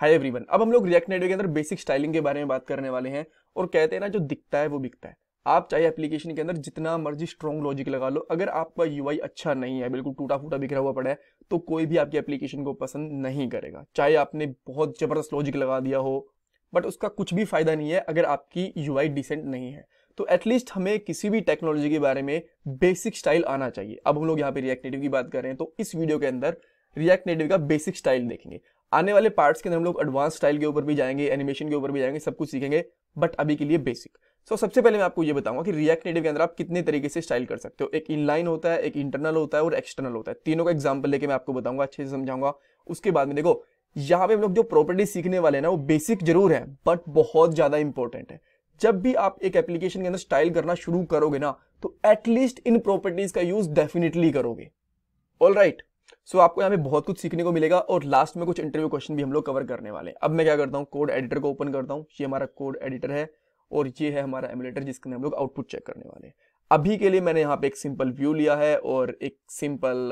Hi everyone अब हम लोग रिएक्ट नेटवर्क के अंदर बेसिक स्टाइलिंग के बारे में बात करने वाले हैं और कहते हैं ना जो दिखता है वो बिकता है आप चाहे एप्लीकेशन के अंदर जितना मर्जी स्ट्रॉन्ग लॉजिक लगा लो अगर आपका यूआई अच्छा नहीं है बिल्कुल टूटा फूटा बिखरा हुआ पड़ा है तो कोई भी आपकी एप्लीकेशन को पसंद नहीं करेगा चाहे आपने बहुत ज़बरदस्त लॉजिक लगा दिया हो बट उसका कुछ भी फ़ायदा नहीं है अगर आपकी यू डिसेंट नहीं है तो एटलीस्ट हमें किसी भी टेक्नोलॉजी के बारे में बेसिक स्टाइल आना चाहिए अब हम लोग यहाँ पे रिएक्ट नेटिव की बात कर रहे हैं तो इस वीडियो के अंदर रिएक्ट नेटिव का बेसिक स्टाइल देखेंगे आने वाले पार्ट्स के अंदर हम लोग एडवांस स्टाइल के ऊपर भी जाएंगे एनिमेशन के ऊपर भी जाएंगे सब कुछ सीखेंगे बट अभी के लिए बेसिक सो so, सबसे पहले मैं आपको ये बताऊंगा कि रिएक्ट नेटिव के अंदर आप कितने तरीके से स्टाइल कर सकते हो एक इनलाइन होता है एक इंटरनल होता है और एक्सटर्नल होता है तीनों का एग्जाम्पल लेके मैं आपको बताऊंगा अच्छे से समझाऊंगा उसके बाद में देखो यहाँ पे हम लोग जो प्रॉपर्टी सीखने वाले ना वो बेसिक जरूर है बट बहुत ज्यादा इंपॉर्टेंट है जब भी आप एक एप्लीकेशन के अंदर स्टाइल करना शुरू करोगे ना तो एटलीस्ट इन प्रॉपर्टीज का यूज डेफिनेटली करोगे all right right. So so, आपको यहाँ पे बहुत कुछ सीखने को मिलेगा और लास्ट में कुछ इंटरव्यू क्वेश्चन भी हम लोग कवर करने वाले हैं अब मैं क्या करता हूँ कोड एडिटर को ओपन करता हूँ ये हमारा कोड एडिटर है और ये है हमारा एमुलेटर जिसके हम लोग आउटपुट चेक करने वाले हैं अभी के लिए मैंने यहाँ पे एक सिंपल व्यू लिया है और एक सिंपल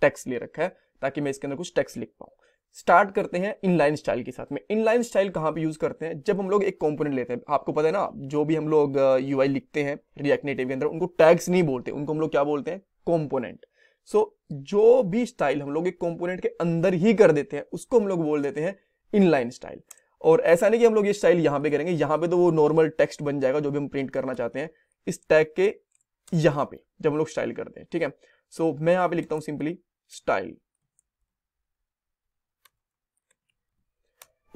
टेक्स्ट ले रखा है ताकि मैं इसके अंदर कुछ टेक्स्ट लिख पाऊँ स्टार्ट करते हैं इनलाइन स्टाइल के साथ में इनलाइन स्टाइल कहाँ पे यूज़ करते हैं जब हम लोग एक कंपोनेंट लेते हैं आपको पता है ना जो भी हम लोग यूआई लिखते हैं रिएक्ट नेटिव के अंदर उनको टैग्स नहीं बोलते उनको हम लोग क्या बोलते हैं कॉम्पोनेंट सो so, जो भी स्टाइल हम लोग एक कंपोनेंट के अंदर ही कर देते हैं उसको हम लोग बोल देते हैं इनलाइन स्टाइल और ऐसा नहीं कि हम लोग ये स्टाइल यहां पे करेंगे यहां पे तो वो नॉर्मल टेक्स्ट बन जाएगा जो भी हम प्रिंट करना चाहते हैं इस टैग के यहां पे जब हम लोग स्टाइल करते हैं ठीक है सो so, मैं यहां पे लिखता हूं सिंपली स्टाइल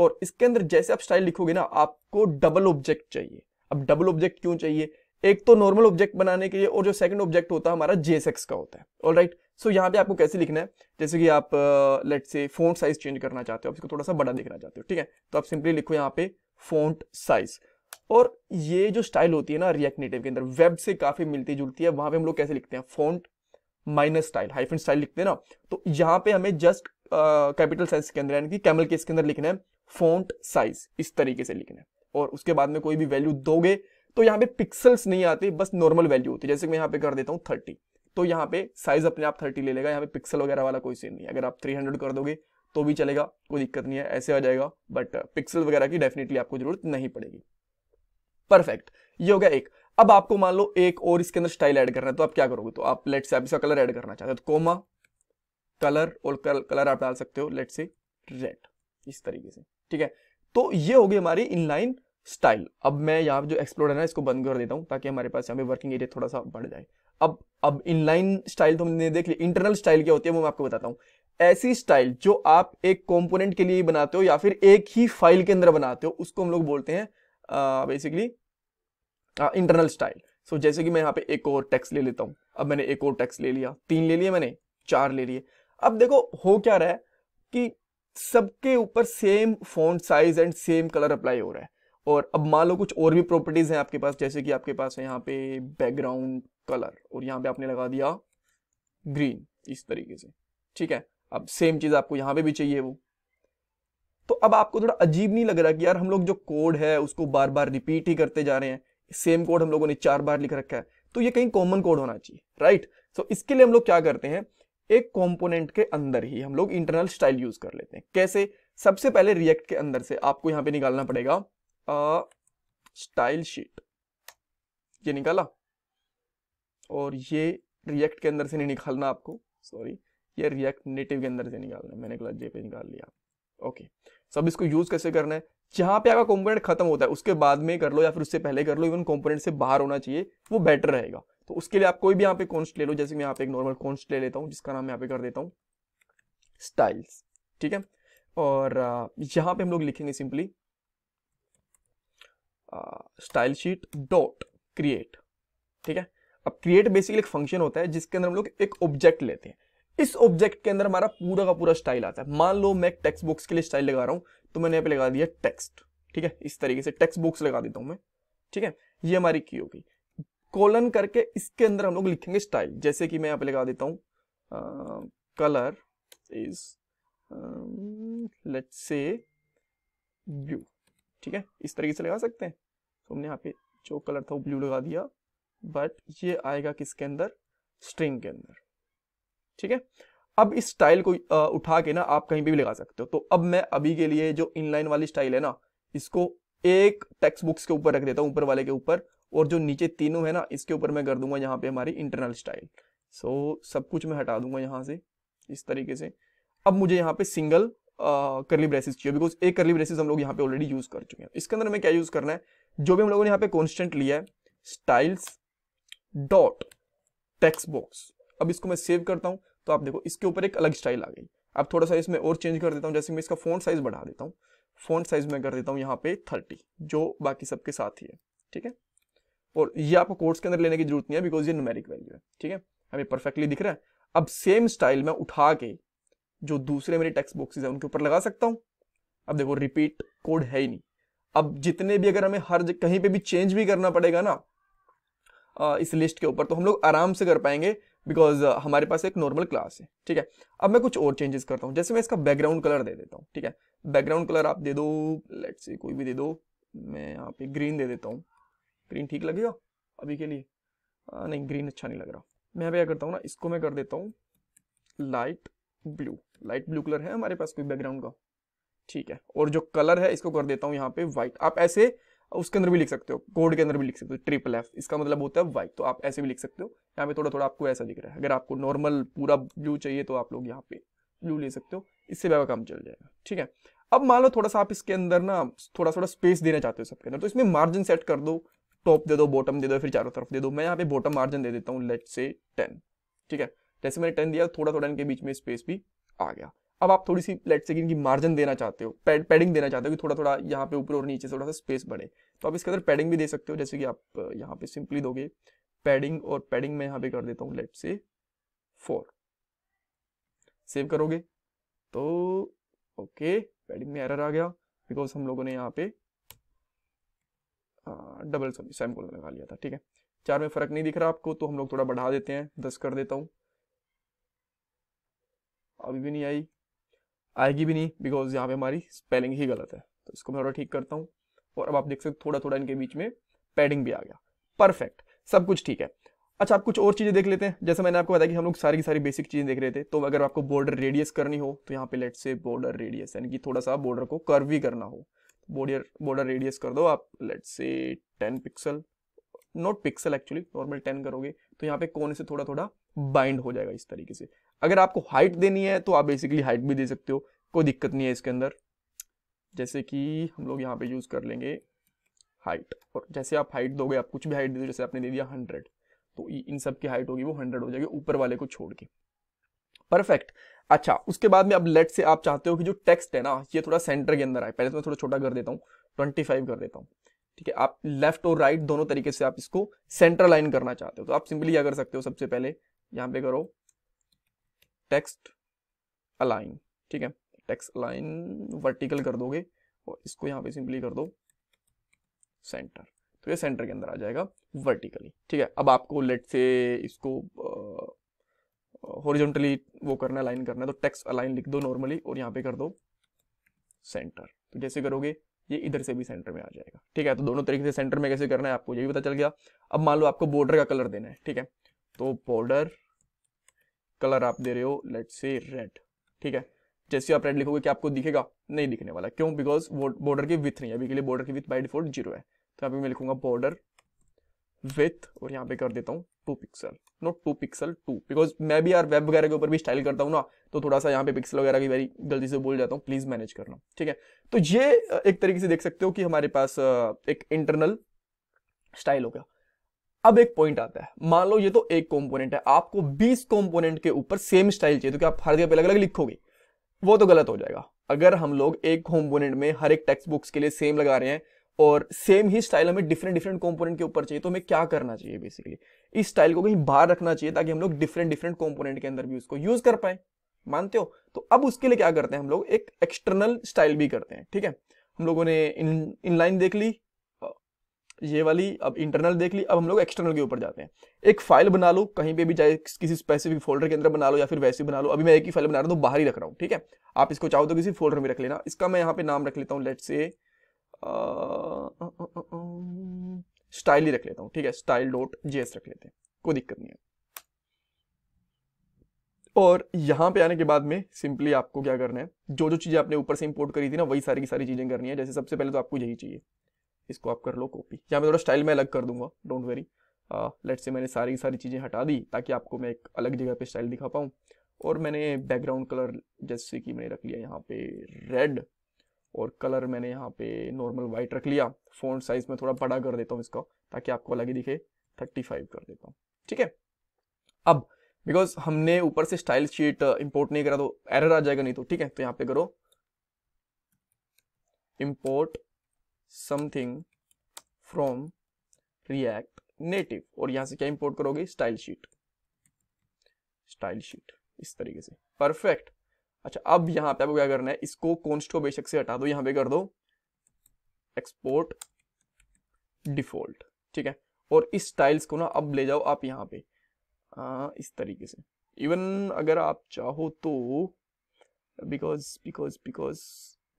और इसके अंदर जैसे आप स्टाइल लिखोगे ना आपको डबल ऑब्जेक्ट चाहिए अब डबल ऑब्जेक्ट क्यों चाहिए एक तो नॉर्मल ऑब्जेक्ट बनाने के लिए और जो सेकंड ऑब्जेक्ट होता है हमारा जेएसएक्स का होता है all right right? So so, यहाँ पे आपको कैसे लिखना है जैसे कि आप लेट से फोन साइज चेंज करना चाहते हो आप इसको थोड़ा सा बड़ा देखना चाहते हो ठीक है तो आप सिंपली लिखो यहाँ पे फोन साइज और ये जो स्टाइल होती है ना रिएक्ट नेटिव के अंदर वेब से काफी मिलती जुलती है वहां पे हम लोग कैसे लिखते हैं font minus style hyphen style लिखते हैं ना तो यहाँ पे हमें जस्ट कैपिटल साइज के अंदर यानी कि कैमल केस के अंदर लिखना है फोन साइज इस तरीके से लिखना है और उसके बाद में कोई भी वैल्यू दोगे तो यहाँ पे पिक्सल्स नहीं आते बस नॉर्मल वैल्यू होती है जैसे मैं यहाँ पे कर देता हूँ थर्टी तो यहाँ पे साइज अपने आप थर्टी ले लेगा यहाँ पे पिक्सल वगैरह वाला कोई सीन नहीं अगर आप थ्री हंड्रेड कर दोगे तो भी चलेगा कोई दिक्कत नहीं है ऐसे आ जाएगा बट पिक्सल uh, वगैरह की डेफिनेटली आपको जरूरत नहीं पड़ेगी परफेक्ट ये हो गया एक अब आपको मान लो एक और इसके अंदर स्टाइल ऐड करना है तो आप क्या करोगे तो आप लेट से आप इसका कलर ऐड करना चाहते हो तो कोमा कलर और कल, कलर आप डाल सकते हो लेट से रेड इस तरीके से ठीक है तो ये हो गई हमारी इनलाइन स्टाइल अब मैं यहाँ जो एक्सप्लोर है ना इसको बंद कर देता हूँ ताकि हमारे पास यहाँ पे वर्किंग एरिया थोड़ा सा बढ़ जाए अब अब इनलाइन स्टाइल तो हमने देख लिया इंटरनल स्टाइल क्या होती है वो मैं आपको बताता हूँ ऐसी स्टाइल जो आप एक कंपोनेंट के लिए बनाते हो या फिर एक ही फाइल के अंदर बनाते हो उसको हम लोग बोलते हैं बेसिकली इंटरनल स्टाइल सो जैसे कि मैं यहाँ पे एक और टैक्स ले लेता हूँ अब मैंने एक और टेक्स ले लिया तीन ले लिए मैंने चार ले लिए अब देखो हो क्या रहा है कि सबके ऊपर same font size and same colour apply हो रहा है और अब मान लो कुछ और भी प्रॉपर्टीज़ हैं आपके पास जैसे कि आपके पास है यहाँ पे बैकग्राउंड कलर और यहां पे आपने लगा दिया ग्रीन इस तरीके से ठीक है अब सेम चीज आपको यहां पे भी चाहिए वो तो अब आपको थोड़ा अजीब नहीं लग रहा कि यार हम लोग जो कोड है उसको बार बार रिपीट ही करते जा रहे हैं सेम कोड हम लोगों ने चार बार लिख रखा है तो ये कहीं कॉमन कोड होना चाहिए राइट सो इसके लिए हम लोग क्या करते हैं एक कॉम्पोनेंट के अंदर ही हम लोग इंटरनल स्टाइल यूज कर लेते हैं कैसे सबसे पहले रिएक्ट के अंदर से आपको यहां पे निकालना पड़ेगा स्टाइल शीट ये निकाला और ये रिएक्ट के अंदर से नहीं निकालना आपको सॉरी ये रिएक्ट नेटिव के अंदर से निकालना है मैंने गलत जे पे निकाल लिया ओके सब इसको यूज कैसे करना है जहां पे आपका कंपोनेंट खत्म होता है उसके बाद में कर लो या फिर उससे पहले कर लो इवन कंपोनेंट से बाहर होना चाहिए वो बेटर रहेगा तो उसके लिए आप कोई भी यहाँ पे कॉन्स्ट ले लो जैसे मैं यहाँ पे एक नॉर्मल कॉन्स्ट ले लेता हूँ जिसका नाम यहाँ पे कर देता हूँ स्टाइल्स ठीक है और यहाँ पे हम लोग लिखेंगे simply style sheet dot create ठीक है अब क्रिएट बेसिकली एक फंक्शन होता है जिसके अंदर हम लोग एक ऑब्जेक्ट लेते हैं इस ऑब्जेक्ट के अंदर हमारा पूरा का पूरा स्टाइल आता है मान लो मैं टेक्स्ट बॉक्स के लिए स्टाइल लगा रहा हूँ तो मैंने यहाँ पे लगा दिया टेक्स्ट ठीक है इस तरीके से टेक्स्ट बॉक्स लगा देता हूँ मैं ठीक है ये हमारी की होगी कॉलन करके इसके अंदर हम लोग लिखेंगे स्टाइल जैसे कि मैं यहाँ पे लगा देता हूँ colour is let's say blue ठीक है इस तरीके से लगा सकते हैं तो हमने यहाँ पे जो कलर था वो ब्लू लगा दिया बट ये आएगा किसके अंदर स्ट्रिंग के अंदर ठीक है अब इस स्टाइल को उठा के ना आप कहीं भी, लगा सकते हो तो अब मैं अभी के लिए जो इनलाइन वाली स्टाइल है ना इसको एक टेक्स्ट बुक्स के ऊपर रख देता हूँ ऊपर वाले के ऊपर और जो नीचे तीनों है ना इसके ऊपर मैं कर दूंगा यहाँ पे हमारी इंटरनल स्टाइल सो so, सब कुछ मैं हटा दूंगा यहाँ से इस तरीके से अब मुझे यहाँ पे सिंगल करली ब्रेसिस चाहिए बिकॉज एक करली ब्रेसिस हम लोग यहाँ पे ऑलरेडी यूज कर चुके हैं इसके अंदर हमें क्या यूज करना है जो भी हम लोगों ने यहाँ पे कॉन्स्टेंट लिया है स्टाइल्स डॉट टेक्स्ट बॉक्स अब इसको मैं सेव करता हूँ तो आप देखो इसके ऊपर एक अलग स्टाइल आ गई अब थोड़ा सा इसमें और चेंज कर देता हूं जैसे मैं इसका फोन साइज बढ़ा देता हूं फोन साइज में कर देता हूं यहां पे थर्टी जो बाकी सबके साथ ही है ठीक है और ये आपको कोर्स के अंदर लेने की जरूरत नहीं है बिकॉज ये नुमेरिक वैल्यू है ठीक है हमें परफेक्टली दिख रहा है अब सेम स्टाइल में उठा के जो दूसरे मेरे टेक्स्ट बॉक्सेज हैं उनके ऊपर लगा सकता हूँ अब देखो रिपीट कोड है ही नहीं अब जितने भी अगर हमें हर कहीं पे भी चेंज भी करना पड़ेगा ना इस लिस्ट के ऊपर तो हम लोग आराम से कर पाएंगे बिकॉज हमारे पास एक नॉर्मल क्लास है ठीक है अब मैं कुछ और चेंजेस करता हूँ जैसे मैं इसका बैकग्राउंड कलर दे देता हूँ ठीक है बैकग्राउंड कलर आप दे दो लेट्स से कोई भी दे दो मैं यहाँ पे ग्रीन दे देता हूँ ग्रीन ठीक लगेगा अभी के लिए आ, नहीं ग्रीन अच्छा नहीं लग रहा मैं यहाँ पे क्या करता हूँ ना इसको मैं कर देता हूँ light blue light blue colour है हमारे पास कोई बैकग्राउंड का ठीक है और जो कलर है इसको कर देता हूँ यहाँ पे व्हाइट आप ऐसे उसके अंदर भी लिख सकते हो कोड के अंदर भी लिख सकते हो ट्रिपल एफ इसका मतलब होता है वाई तो आप ऐसे भी लिख सकते हो यहाँ पे थोड़ा थोड़ा आपको ऐसा दिख रहा है अगर आपको नॉर्मल पूरा ब्लू चाहिए तो आप लोग यहाँ पे ब्लू ले सकते हो इससे ज्यादा काम चल जाएगा ठीक है अब मान लो थोड़ा सा आप इसके अंदर ना थोड़ा थोड़ा स्पेस देना चाहते हो सबके अंदर तो इसमें मार्जिन सेट कर दो टॉप दे दो बॉटम दे दो फिर चारों तरफ दे दो मैं यहाँ पे बॉटम मार्जिन दे देता हूँ लेट से टेन ठीक है जैसे मैंने टेन दिया थोड़ा थोड़ा इनके बीच में स्पेस भी आ गया अब आप थोड़ी सी लेट से इनकी मार्जिन देना चाहते हो पैड पैडिंग देना चाहते हो कि थोड़ा थोड़ा यहाँ पे ऊपर और नीचे थोड़ा सा स्पेस बढ़े तो आप इसके अंदर पैडिंग भी दे सकते हो जैसे कि आप यहाँ पे सिंपली दोगे पैडिंग और पैडिंग में यहाँ पे कर देता हूँ लेट से फोर सेव करोगे तो ओके पैडिंग में एरर आ गया बिकॉज हम लोगों ने यहाँ पे डबल सॉरी सेम कोलर लगा लिया था ठीक है चार में फर्क नहीं दिख रहा आपको तो हम लोग थोड़ा बढ़ा देते हैं दस कर देता हूँ अभी भी नहीं आई आएगी भी नहीं बिकॉज यहाँ पे हमारी स्पेलिंग ही गलत है तो इसको मैं थोड़ा ठीक करता हूँ और अब आप देख सकते थोड़ा थोड़ा इनके बीच में पैडिंग भी आ गया परफेक्ट सब कुछ ठीक है अच्छा आप कुछ और चीज़ें देख लेते हैं जैसे मैंने आपको बताया कि हम लोग सारी की सारी बेसिक चीज़ें देख रहे थे तो अगर आपको बॉर्डर रेडियस करनी हो तो यहाँ पे लेट से बॉर्डर रेडियस यानी कि थोड़ा सा बॉर्डर को कर्व भी करना हो बॉर्डर बॉर्डर रेडियस कर दो आप let say ten pixel not pixel actually normal ten करोगे तो यहाँ पे कोने से थोड़ा थोड़ा बाइंड हो जाएगा इस तरीके से अगर आपको हाइट देनी है तो आप बेसिकली हाइट भी दे सकते हो कोई दिक्कत नहीं है इसके अंदर जैसे कि हम लोग यहाँ पे यूज़ कर लेंगे हाइट और जैसे आप हाइट दोगे आप कुछ भी हाइट दे दो जैसे आपने दे दिया हंड्रेड तो इन सब की हाइट होगी वो हंड्रेड हो जाएगी ऊपर वाले को छोड़ के परफेक्ट अच्छा उसके बाद में अब लेट से आप चाहते हो कि जो टेक्स्ट है ना ये थोड़ा सेंटर के अंदर आए पहले तो मैं थोड़ा छोटा कर देता हूँ ट्वेंटी फाइव कर देता हूँ ठीक है आप लेफ्ट और राइट दोनों तरीके से आप इसको सेंटर लाइन करना चाहते हो तो आप सिंपली क्या कर सकते हो सबसे पहले यहां पे करो टेक्स्ट अलाइन ठीक है टेक्स्ट अलाइन वर्टिकल कर दोगे और इसको यहां पे सिंपली कर दो सेंटर तो ये सेंटर के अंदर आ जाएगा वर्टिकली ठीक है अब आपको लेट से इसको हॉरिजॉन्टली वो करना लाइन करना है तो टेक्स्ट अलाइन लिख दो नॉर्मली और यहाँ पे कर दो सेंटर तो जैसे करोगे ये इधर से भी सेंटर में आ जाएगा ठीक है तो दोनों तरीके से सेंटर में कैसे करना है आपको ये भी पता चल गया अब मान लो आपको बॉर्डर का कलर देना है ठीक है तो बॉर्डर कलर आप दे रहे हो लेट से रेड ठीक है जैसे आप रेड लिखोगे कि आपको दिखेगा नहीं दिखने वाला क्यों बिकॉज बॉर्डर की विथ नहीं है अभी के लिए बॉर्डर की विथ बाई डिफॉल्ट जीरो है तो अभी मैं लिखूंगा बॉर्डर विथ और यहाँ पे कर देता हूँ two pixel not two pixel two because मैं भी यार वेब वगैरह के ऊपर भी स्टाइल करता हूँ ना तो थोड़ा सा यहाँ पे पिक्सल वगैरह की वेरी गलती से बोल जाता हूँ प्लीज मैनेज करना ठीक है तो ये एक तरीके से देख सकते हो कि हमारे पास एक इंटरनल स्टाइल हो गया अब एक पॉइंट आता है मान लो ये तो एक कॉम्पोनेंट है आपको बीस कॉम्पोनेंट के ऊपर सेम स्टाइल चाहिए तो क्या आप हर जगह पे अलग अलग लिखोगे वो तो गलत हो जाएगा अगर हम लोग एक कॉम्पोनेंट में हर एक टेक्स्ट बुक्स के लिए सेम लगा रहे हैं और सेम ही स्टाइल हमें डिफरेंट डिफरेंट कंपोनेंट के ऊपर चाहिए तो हमें क्या करना चाहिए बेसिकली इस स्टाइल को कहीं बाहर रखना चाहिए ताकि हम लोग डिफरेंट डिफरेंट कंपोनेंट के अंदर भी उसको यूज कर पाए मानते हो तो अब उसके लिए क्या करते हैं हम लोग एक एक्सटर्नल स्टाइल भी करते हैं ठीक है हम लोगों ने इन इनलाइन देख ली ये वाली अब इंटरनल देख ली अब हम लोग एक्सटर्नल के ऊपर जाते हैं एक फाइल बना लो कहीं पे भी चाहे किसी स्पेसिफिक फोल्डर के अंदर बना लो या फिर वैसे बना लो अभी मैं एक ही फाइल बना रहा हूँ तो बाहर ही रख रहा हूँ ठीक है आप इसको चाहो तो किसी फोल्डर में रख लेना इसका मैं यहाँ पे नाम रख लेता हूँ लेट से स्टाइल ही रख लेता हूँ ठीक है स्टाइल डॉट जेएस रख लेते हैं कोई दिक्कत नहीं है और यहाँ पे आने के बाद में सिंपली आपको क्या करना है जो जो चीज़ें आपने ऊपर से इंपोर्ट करी थी ना वही सारी की सारी चीज़ें करनी है जैसे सबसे पहले तो आपको यही चाहिए इसको आप कर लो कॉपी यहाँ पे थोड़ा स्टाइल में अलग कर दूंगा डोंट वेरी लेट से मैंने सारी सारी चीज़ें हटा दी ताकि आपको मैं एक अलग जगह पे स्टाइल दिखा पाऊँ और मैंने बैकग्राउंड कलर जैसे कि मैंने रख लिया यहाँ पे रेड और कलर मैंने यहाँ पे नॉर्मल वाइट रख लिया फोन साइज़ में थोड़ा बड़ा कर देता हूँ इसका ताकि आपको अलग ही दिखे 35 कर देता हूँ ठीक है अब बिकॉज हमने ऊपर से स्टाइल शीट इंपोर्ट नहीं करा तो एरर आ जाएगा नहीं तो ठीक है तो यहाँ पे करो import something from React Native और यहाँ से क्या इंपोर्ट करोगे स्टाइल शीट स्टाइल शीट इस तरीके से परफेक्ट अच्छा अब यहाँ पे आपको क्या करना है इसको कॉन्स्ट को बेशक से हटा दो यहाँ पे कर दो एक्सपोर्ट डिफॉल्ट ठीक है और इस स्टाइल्स को ना अब ले जाओ आप यहाँ पे आ, इस तरीके से इवन अगर आप चाहो तो बिकॉज बिकॉज बिकॉज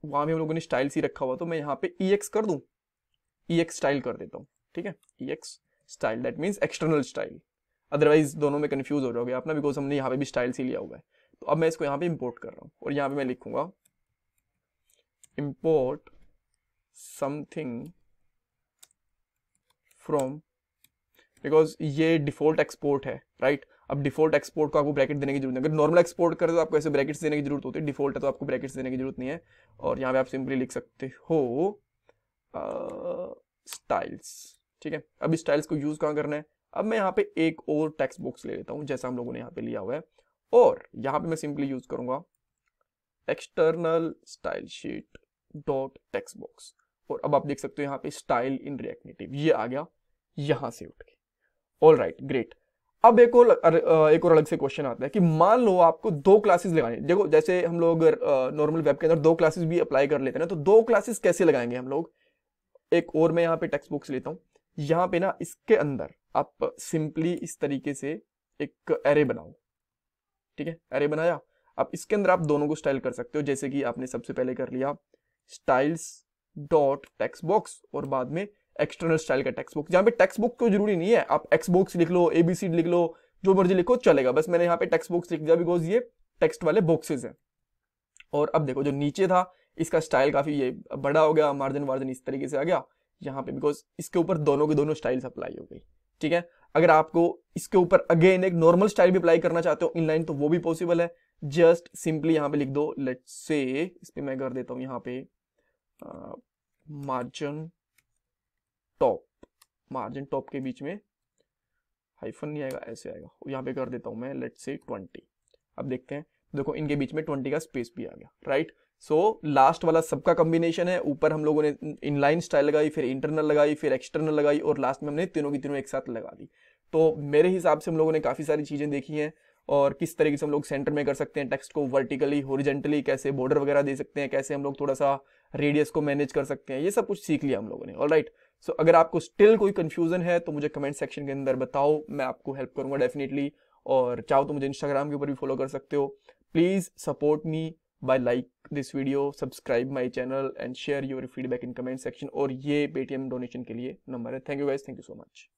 वहाँ भी हम लोगों ने स्टाइल्स ही रखा हुआ तो मैं यहाँ पे ई एक्स कर दूँ ई एक्स स्टाइल कर देता हूँ ठीक है E X style that means external style otherwise दोनों में कन्फ्यूज हो जाओगे आप ना बिकॉज हमने यहाँ पे भी स्टाइल्स ही लिया हुआ है अब मैं इसको यहाँ पे इम्पोर्ट कर रहा हूँ और यहाँ पे मैं लिखूंगा इम्पोर्ट समथिंग फ्रॉम बिकॉज ये डिफॉल्ट एक्सपोर्ट है राइट right? अब डिफॉल्ट एक्सपोर्ट को आपको ब्रैकेट देने की जरूरत नहीं अगर नॉर्मल एक्सपोर्ट करें तो आपको ऐसे ब्रैकेट्स देने की जरूरत होती है डिफॉल्ट है तो आपको ब्रैकेट्स देने की जरूरत नहीं है और यहाँ पे आप सिंपली लिख सकते हो स्टाइल्स ठीक है अब इस स्टाइल्स को यूज कहाँ करना है अब मैं यहाँ पे एक और टेक्स्ट बॉक्स ले लेता हूँ जैसा हम लोगों ने यहाँ पे लिया हुआ है और यहां पे मैं सिंपली यूज करूंगा external style sheet dot text box और अब आप देख सकते हो यहाँ पे स्टाइल इन रिएक्ट नेटिव ये आ गया यहां से उठ के ऑल राइट ग्रेट अब एक और एक और अलग से क्वेश्चन आता है कि मान लो आपको दो क्लासेस लगानी देखो जैसे हम लोग नॉर्मल वेब के अंदर दो क्लासेस भी अप्लाई कर लेते हैं ना तो दो क्लासेस कैसे लगाएंगे हम लोग एक और मैं यहाँ पे टेक्स्ट बुक्स लेता हूँ यहाँ पे ना इसके अंदर आप सिंपली इस तरीके से एक एरे बनाओ ठीक है अरे बनाया अब इसके अंदर आप दोनों को स्टाइल कर सकते हो जैसे कि आपने सबसे पहले कर लिया स्टाइल्स डॉट टेक्स बॉक्स और बाद में एक्सटर्नल स्टाइल का टेक्स बुक यहाँ पे टेक्स बुक को जरूरी नहीं है आप एक्स बॉक्स लिख लो एबीसी लिख लो जो मर्जी लिखो चलेगा बस मैंने यहाँ पे टेक्स बुक्स लिख दिया बिकॉज ये टेक्स्ट वाले बॉक्सेज हैं और अब देखो जो नीचे था इसका स्टाइल काफी ये बड़ा हो गया मार्जिन वार्जिन इस तरीके से आ गया यहाँ पे बिकॉज इसके ऊपर दोनों के दोनों स्टाइल्स अप्लाई हो गई ठीक है अगर आपको इसके ऊपर अगेन एक नॉर्मल स्टाइल भी अप्लाई करना चाहते हो इनलाइन तो वो भी पॉसिबल है जस्ट सिंपली यहाँ पे लिख दो लेट से इस पर मैं कर देता हूँ यहाँ पे मार्जिन टॉप मार्जिन टॉप के बीच में हाइफन नहीं आएगा ऐसे आएगा यहाँ पे कर देता हूँ मैं लेट से ट्वेंटी अब देखते हैं देखो इनके बीच में ट्वेंटी का स्पेस भी आ गया राइट सो so, लास्ट वाला सबका कॉम्बिनेशन है ऊपर हम लोगों ने इनलाइन स्टाइल लगाई फिर इंटरनल लगाई फिर एक्सटर्नल लगाई और लास्ट में हमने तीनों की तीनों एक साथ लगा दी तो मेरे हिसाब से हम लोगों ने काफ़ी सारी चीज़ें देखी हैं और किस तरीके से हम लोग सेंटर में कर सकते हैं टेक्स्ट को वर्टिकली होरिजेंटली कैसे बॉर्डर वगैरह दे सकते हैं कैसे हम लोग थोड़ा सा रेडियस को मैनेज कर सकते हैं ये सब कुछ सीख लिया हम लोगों ने ऑल राइट सो अगर आपको स्टिल कोई कन्फ्यूजन है तो मुझे कमेंट सेक्शन के अंदर बताओ मैं आपको हेल्प करूंगा डेफिनेटली और चाहो तो मुझे इंस्टाग्राम के ऊपर भी फॉलो कर सकते हो please support me by like this video subscribe my channel and share your feedback in comment section और ये पेटीएम डोनेशन के लिए नंबर है thank you guys thank you so much